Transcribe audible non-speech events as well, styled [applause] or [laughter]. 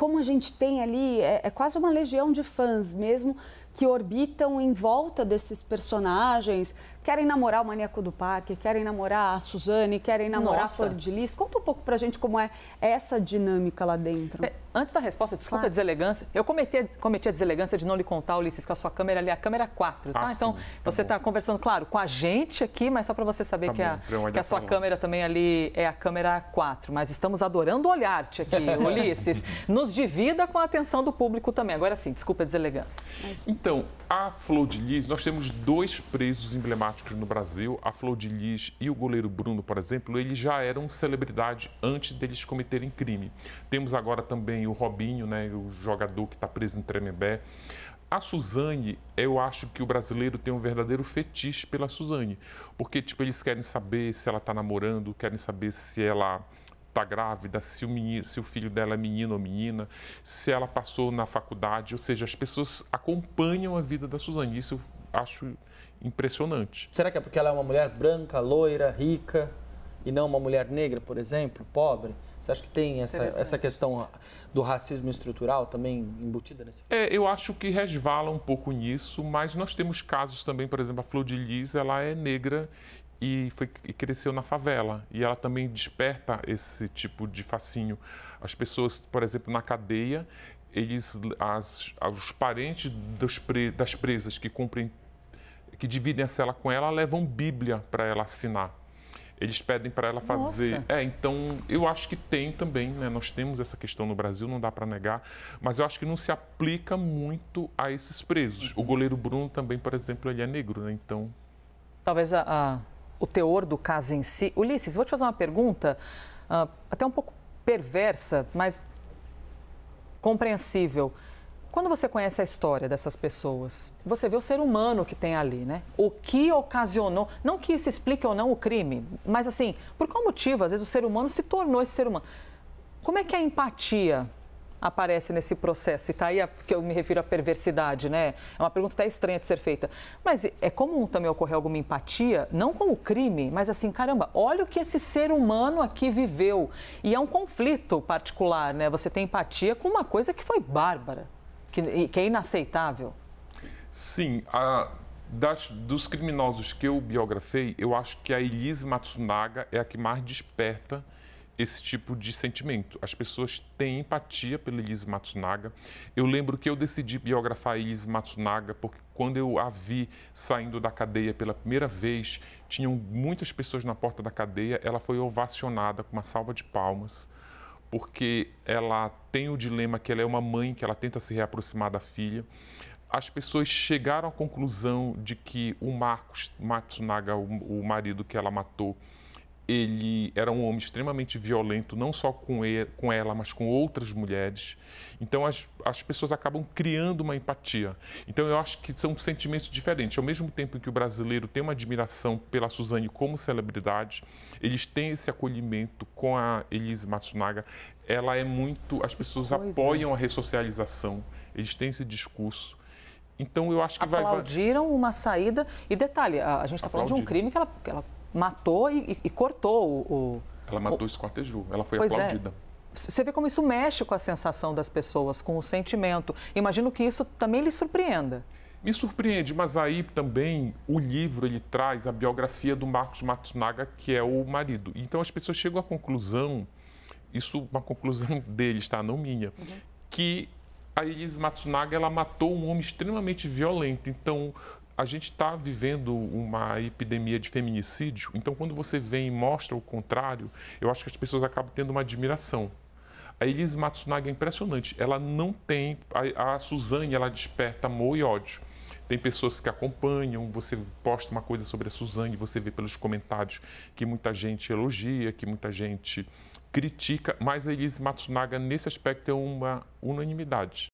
como a gente tem ali, é, é quase uma legião de fãs mesmo que orbitam em volta desses personagens. Querem namorar o Maníaco do Parque, querem namorar a Suzane, querem namorar Nossa. a Flor de Lis. Conta um pouco pra gente como é essa dinâmica lá dentro. É, antes da resposta, desculpa claro. a deselegância. Eu cometi, cometi a deselegância de não lhe contar, Ulisses, que a sua câmera ali é a câmera 4, tá? Ah, então, tá você está conversando, claro, com a gente aqui, mas só para você saber tá que, bom, a, que a sua tá câmera também ali é a câmera 4. Mas estamos adorando olhar-te aqui, [laughs] Ulisses. Nos divida com a atenção do público também. Agora sim, desculpa a deselegância. Mas... Então, a Flor de Lis, nós temos dois presos emblemáticos no Brasil. A Flor de Lis e o goleiro Bruno, por exemplo, eles já eram celebridade antes deles cometerem crime. Temos agora também o Robinho, né, o jogador que está preso em Tremembé. A Suzane, eu acho que o brasileiro tem um verdadeiro fetiche pela Suzane. Porque, tipo, eles querem saber se ela está namorando, querem saber se ela está grávida, se o, se o filho dela é menino ou menina, se ela passou na faculdade, ou seja, as pessoas acompanham a vida da Suzane. Isso eu acho impressionante. Será que é porque ela é uma mulher branca, loira, rica e não uma mulher negra, por exemplo, pobre? Você acha que tem essa, essa questão do racismo estrutural também embutida nesse filme? É, eu acho que resvala um pouco nisso, mas nós temos casos também, por exemplo, a Flor de Lis, ela é negra e, foi, e cresceu na favela. E ela também desperta esse tipo de fascínio. As pessoas, por exemplo, na cadeia, eles, as, os parentes das presas que cumprem, que dividem a cela com ela, levam Bíblia para ela assinar. Eles pedem para ela fazer. Nossa. É, então eu acho que tem também, né? Nós temos essa questão no Brasil, não dá para negar, mas eu acho que não se aplica muito a esses presos. Uhum. O goleiro Bruno também, por exemplo, ele é negro, né? Então talvez a, a, o teor do caso em si. Ulisses, vou te fazer uma pergunta, uh, até um pouco perversa, mas compreensível. Quando você conhece a história dessas pessoas, você vê o ser humano que tem ali, né? O que ocasionou, não que isso explique ou não o crime, mas assim, por qual motivo às vezes o ser humano se tornou esse ser humano? Como é que é a empatia aparece nesse processo? E está aí a, que eu me refiro à perversidade, né? É uma pergunta até estranha de ser feita. Mas é comum também ocorrer alguma empatia, não com o crime, mas assim, caramba, olha o que esse ser humano aqui viveu. E é um conflito particular, né? Você tem empatia com uma coisa que foi bárbara, que, que é inaceitável. Sim, a, das, dos criminosos que eu biografei, eu acho que a Elise Matsunaga é a que mais desperta esse tipo de sentimento. As pessoas têm empatia pela Elise Matsunaga. Eu lembro que eu decidi biografar a Elise Matsunaga porque quando eu a vi saindo da cadeia pela primeira vez, tinham muitas pessoas na porta da cadeia, ela foi ovacionada com uma salva de palmas, porque ela tem o dilema que ela é uma mãe que ela tenta se reaproximar da filha. As pessoas chegaram à conclusão de que o Marcos Matsunaga, o marido que ela matou, ele era um homem extremamente violento, não só com, ele, com ela, mas com outras mulheres. Então, as, as pessoas acabam criando uma empatia. Então, eu acho que são sentimentos diferentes. Ao mesmo tempo em que o brasileiro tem uma admiração pela Suzane como celebridade, eles têm esse acolhimento com a Elise Matsunaga. Ela é muito. As pessoas é. apoiam a ressocialização, eles têm esse discurso. Então, eu acho que Aplaudiram vai. Aplaudiram uma saída. E detalhe, a, a gente está falando de um crime que ela, que ela matou e, e cortou o, Ela matou, o... esquartejou, ela foi pois é. aplaudida. É. Você vê como isso mexe com a sensação das pessoas, com o sentimento. Imagino que isso também lhe surpreenda. Me surpreende, mas aí também o livro ele traz a biografia do Marcos Matsunaga, que é o marido. Então as pessoas chegam à conclusão, isso é uma conclusão [laughs] deles, está Não minha, uhum. que a Elise Matsunaga ela matou um homem extremamente violento. Então a gente está vivendo uma epidemia de feminicídio, então quando você vem e mostra o contrário, eu acho que as pessoas acabam tendo uma admiração. A Elise Matsunaga é impressionante, ela não tem. A, a Suzane, ela desperta amor e ódio. Tem pessoas que acompanham, você posta uma coisa sobre a Suzane, você vê pelos comentários que muita gente elogia, que muita gente critica, mas a Elise Matsunaga, nesse aspecto, é uma unanimidade.